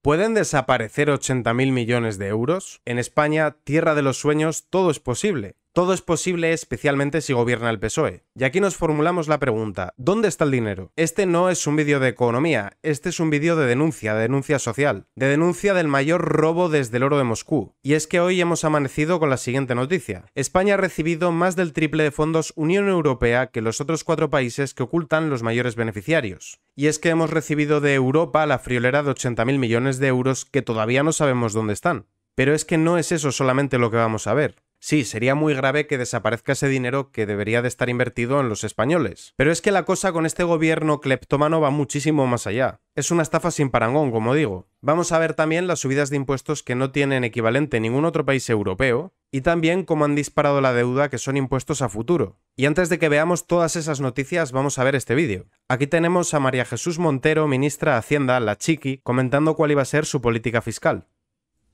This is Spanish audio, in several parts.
¿Pueden desaparecer mil millones de euros? En España, tierra de los sueños, todo es posible. Todo es posible especialmente si gobierna el PSOE. Y aquí nos formulamos la pregunta, ¿dónde está el dinero? Este no es un vídeo de economía, este es un vídeo de denuncia, de denuncia social, de denuncia del mayor robo desde el oro de Moscú. Y es que hoy hemos amanecido con la siguiente noticia. España ha recibido más del triple de fondos Unión Europea que los otros cuatro países que ocultan los mayores beneficiarios. Y es que hemos recibido de Europa la friolera de 80.000 millones de euros que todavía no sabemos dónde están. Pero es que no es eso solamente lo que vamos a ver. Sí, sería muy grave que desaparezca ese dinero que debería de estar invertido en los españoles. Pero es que la cosa con este gobierno cleptómano va muchísimo más allá. Es una estafa sin parangón, como digo. Vamos a ver también las subidas de impuestos que no tienen equivalente ningún otro país europeo, y también cómo han disparado la deuda que son impuestos a futuro. Y antes de que veamos todas esas noticias, vamos a ver este vídeo. Aquí tenemos a María Jesús Montero, ministra de Hacienda, la Chiqui, comentando cuál iba a ser su política fiscal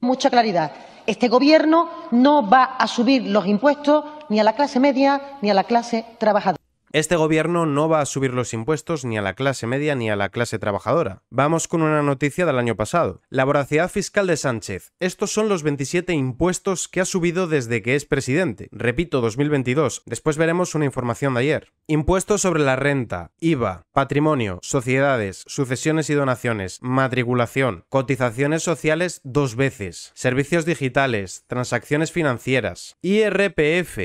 mucha claridad. Este Gobierno no va a subir los impuestos ni a la clase media ni a la clase trabajadora. Este gobierno no va a subir los impuestos ni a la clase media ni a la clase trabajadora. Vamos con una noticia del año pasado. La voracidad fiscal de Sánchez. Estos son los 27 impuestos que ha subido desde que es presidente. Repito, 2022. Después veremos una información de ayer. Impuestos sobre la renta, IVA, patrimonio, sociedades, sucesiones y donaciones, matriculación, cotizaciones sociales dos veces, servicios digitales, transacciones financieras, IRPF,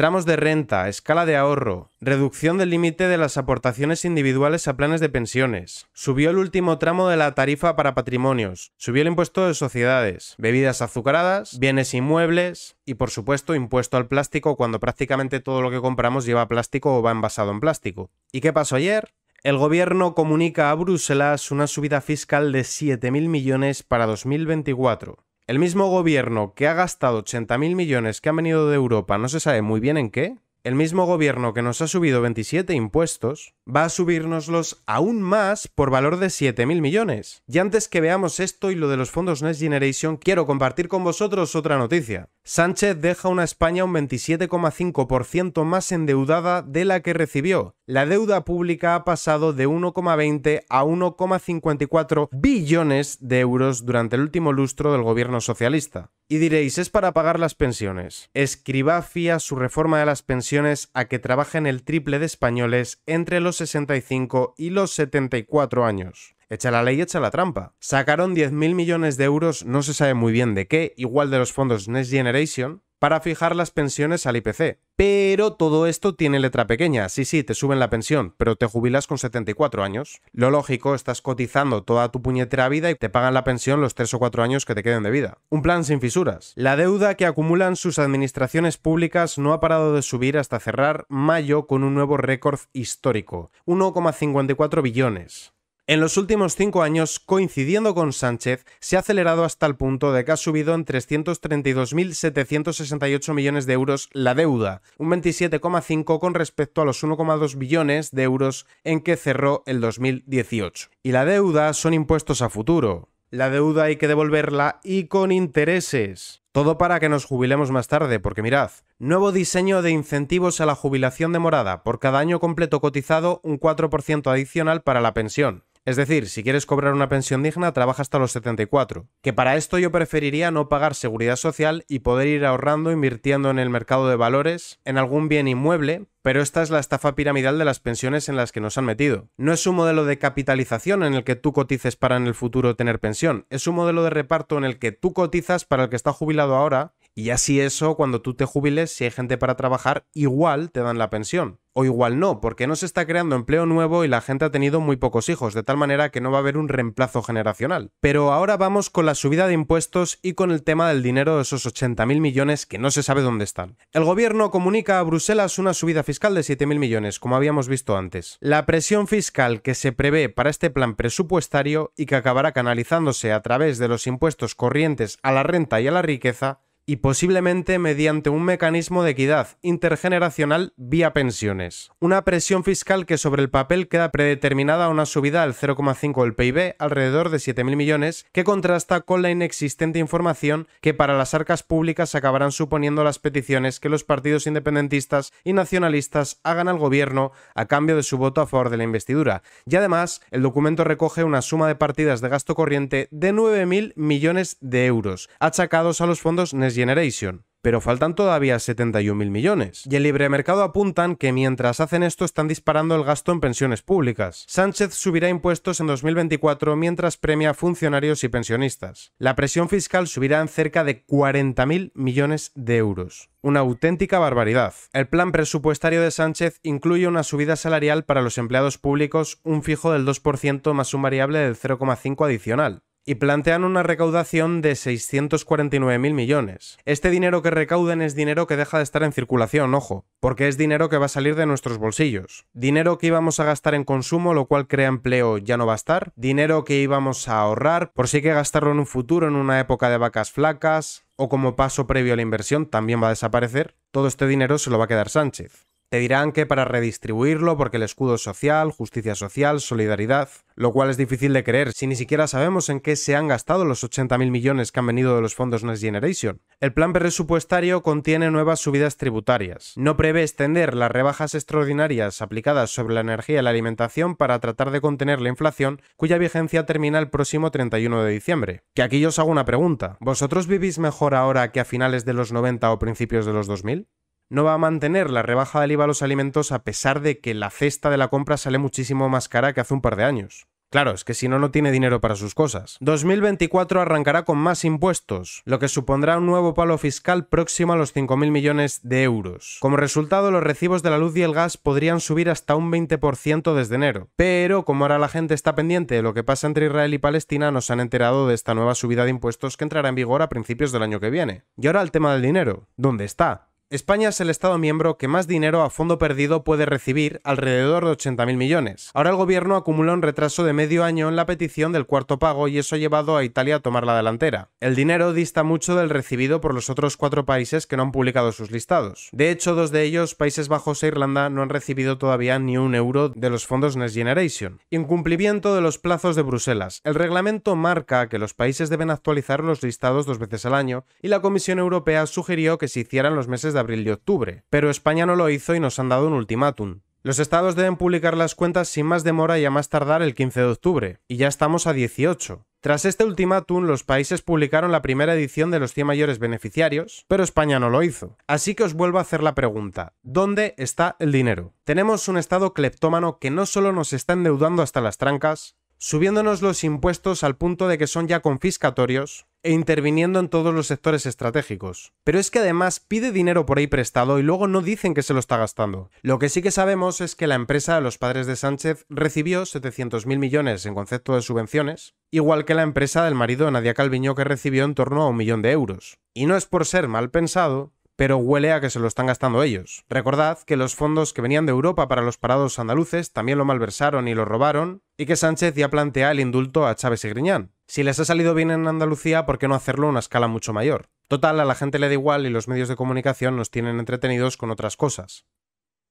tramos de renta, escala de ahorro, reducción del límite de las aportaciones individuales a planes de pensiones, subió el último tramo de la tarifa para patrimonios, subió el impuesto de sociedades, bebidas azucaradas, bienes inmuebles y por supuesto impuesto al plástico cuando prácticamente todo lo que compramos lleva plástico o va envasado en plástico. ¿Y qué pasó ayer? El gobierno comunica a Bruselas una subida fiscal de 7.000 millones para 2024. El mismo gobierno que ha gastado 80.000 millones que han venido de Europa no se sabe muy bien en qué, el mismo gobierno que nos ha subido 27 impuestos, va a subirnoslos aún más por valor de 7.000 millones. Y antes que veamos esto y lo de los fondos Next Generation, quiero compartir con vosotros otra noticia. Sánchez deja una España un 27,5% más endeudada de la que recibió. La deuda pública ha pasado de 1,20 a 1,54 billones de euros durante el último lustro del gobierno socialista. Y diréis, es para pagar las pensiones. Escriba fía su reforma de las pensiones a que trabajen el triple de españoles entre los 65 y los 74 años. Echa la ley, echa la trampa. Sacaron 10.000 millones de euros, no se sabe muy bien de qué, igual de los fondos Next Generation, para fijar las pensiones al IPC. Pero todo esto tiene letra pequeña. Sí, sí, te suben la pensión, pero te jubilas con 74 años. Lo lógico, estás cotizando toda tu puñetera vida y te pagan la pensión los 3 o 4 años que te queden de vida. Un plan sin fisuras. La deuda que acumulan sus administraciones públicas no ha parado de subir hasta cerrar mayo con un nuevo récord histórico. 1,54 billones. En los últimos cinco años, coincidiendo con Sánchez, se ha acelerado hasta el punto de que ha subido en 332.768 millones de euros la deuda, un 27,5 con respecto a los 1,2 billones de euros en que cerró el 2018. Y la deuda son impuestos a futuro. La deuda hay que devolverla y con intereses. Todo para que nos jubilemos más tarde, porque mirad, Nuevo diseño de incentivos a la jubilación demorada, por cada año completo cotizado un 4% adicional para la pensión. Es decir, si quieres cobrar una pensión digna, trabaja hasta los 74. Que para esto yo preferiría no pagar seguridad social y poder ir ahorrando, invirtiendo en el mercado de valores, en algún bien inmueble, pero esta es la estafa piramidal de las pensiones en las que nos han metido. No es un modelo de capitalización en el que tú cotices para en el futuro tener pensión, es un modelo de reparto en el que tú cotizas para el que está jubilado ahora y así eso, cuando tú te jubiles, si hay gente para trabajar, igual te dan la pensión o igual no, porque no se está creando empleo nuevo y la gente ha tenido muy pocos hijos, de tal manera que no va a haber un reemplazo generacional. Pero ahora vamos con la subida de impuestos y con el tema del dinero de esos 80.000 millones que no se sabe dónde están. El gobierno comunica a Bruselas una subida fiscal de 7.000 millones, como habíamos visto antes. La presión fiscal que se prevé para este plan presupuestario y que acabará canalizándose a través de los impuestos corrientes a la renta y a la riqueza y posiblemente mediante un mecanismo de equidad intergeneracional vía pensiones. Una presión fiscal que sobre el papel queda predeterminada a una subida al 0,5 del PIB, alrededor de 7.000 millones, que contrasta con la inexistente información que para las arcas públicas acabarán suponiendo las peticiones que los partidos independentistas y nacionalistas hagan al gobierno a cambio de su voto a favor de la investidura. Y además, el documento recoge una suma de partidas de gasto corriente de 9.000 millones de euros, achacados a los fondos Generation, pero faltan todavía 71.000 millones. Y el libre mercado apuntan que mientras hacen esto están disparando el gasto en pensiones públicas. Sánchez subirá impuestos en 2024 mientras premia funcionarios y pensionistas. La presión fiscal subirá en cerca de 40.000 millones de euros. Una auténtica barbaridad. El plan presupuestario de Sánchez incluye una subida salarial para los empleados públicos, un fijo del 2% más un variable del 0,5 adicional y plantean una recaudación de 649.000 millones. Este dinero que recauden es dinero que deja de estar en circulación, ojo, porque es dinero que va a salir de nuestros bolsillos. Dinero que íbamos a gastar en consumo, lo cual crea empleo, ya no va a estar. Dinero que íbamos a ahorrar, por si hay que gastarlo en un futuro, en una época de vacas flacas, o como paso previo a la inversión, también va a desaparecer. Todo este dinero se lo va a quedar Sánchez. Te dirán que para redistribuirlo porque el escudo social, justicia social, solidaridad, lo cual es difícil de creer si ni siquiera sabemos en qué se han gastado los 80.000 millones que han venido de los fondos Next Generation. El plan presupuestario contiene nuevas subidas tributarias. No prevé extender las rebajas extraordinarias aplicadas sobre la energía y la alimentación para tratar de contener la inflación, cuya vigencia termina el próximo 31 de diciembre. Que aquí yo os hago una pregunta. ¿Vosotros vivís mejor ahora que a finales de los 90 o principios de los 2000? no va a mantener la rebaja del IVA a los alimentos a pesar de que la cesta de la compra sale muchísimo más cara que hace un par de años. Claro, es que si no, no tiene dinero para sus cosas. 2024 arrancará con más impuestos, lo que supondrá un nuevo palo fiscal próximo a los 5.000 millones de euros. Como resultado, los recibos de la luz y el gas podrían subir hasta un 20% desde enero. Pero, como ahora la gente está pendiente de lo que pasa entre Israel y Palestina, nos han enterado de esta nueva subida de impuestos que entrará en vigor a principios del año que viene. Y ahora el tema del dinero. ¿Dónde está? España es el Estado miembro que más dinero a fondo perdido puede recibir, alrededor de 80.000 millones. Ahora el gobierno acumula un retraso de medio año en la petición del cuarto pago y eso ha llevado a Italia a tomar la delantera. El dinero dista mucho del recibido por los otros cuatro países que no han publicado sus listados. De hecho, dos de ellos, Países Bajos e Irlanda, no han recibido todavía ni un euro de los fondos Next Generation. Incumplimiento de los plazos de Bruselas. El reglamento marca que los países deben actualizar los listados dos veces al año y la Comisión Europea sugirió que se hicieran los meses de abril y octubre, pero España no lo hizo y nos han dado un ultimátum. Los estados deben publicar las cuentas sin más demora y a más tardar el 15 de octubre, y ya estamos a 18. Tras este ultimátum, los países publicaron la primera edición de los 100 mayores beneficiarios, pero España no lo hizo. Así que os vuelvo a hacer la pregunta, ¿dónde está el dinero? Tenemos un Estado cleptómano que no solo nos está endeudando hasta las trancas, subiéndonos los impuestos al punto de que son ya confiscatorios e interviniendo en todos los sectores estratégicos. Pero es que además pide dinero por ahí prestado y luego no dicen que se lo está gastando. Lo que sí que sabemos es que la empresa de los padres de Sánchez recibió 700.000 millones en concepto de subvenciones, igual que la empresa del marido de Nadia Calviño que recibió en torno a un millón de euros. Y no es por ser mal pensado, pero huele a que se lo están gastando ellos. Recordad que los fondos que venían de Europa para los parados andaluces también lo malversaron y lo robaron, y que Sánchez ya plantea el indulto a Chávez y Griñán. Si les ha salido bien en Andalucía, ¿por qué no hacerlo a una escala mucho mayor? Total, a la gente le da igual y los medios de comunicación nos tienen entretenidos con otras cosas.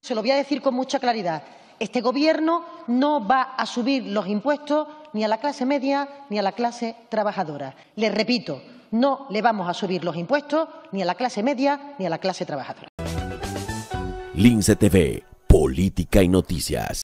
Se lo voy a decir con mucha claridad. Este Gobierno no va a subir los impuestos ni a la clase media ni a la clase trabajadora. Les repito, no le vamos a subir los impuestos ni a la clase media ni a la clase trabajadora. política y noticias.